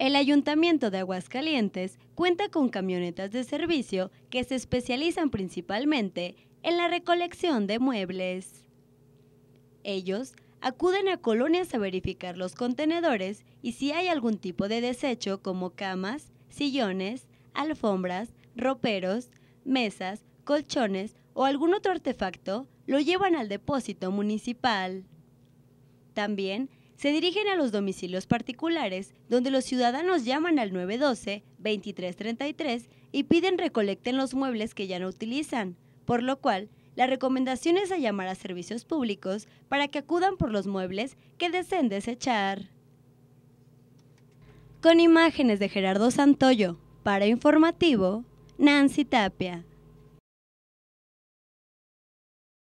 El Ayuntamiento de Aguascalientes cuenta con camionetas de servicio que se especializan principalmente en la recolección de muebles. Ellos acuden a colonias a verificar los contenedores y si hay algún tipo de desecho como camas, sillones, alfombras, roperos, mesas, colchones o algún otro artefacto, lo llevan al depósito municipal. También se dirigen a los domicilios particulares, donde los ciudadanos llaman al 912-2333 y piden recolecten los muebles que ya no utilizan, por lo cual la recomendación es a llamar a servicios públicos para que acudan por los muebles que deseen desechar. Con imágenes de Gerardo Santoyo, para Informativo, Nancy Tapia.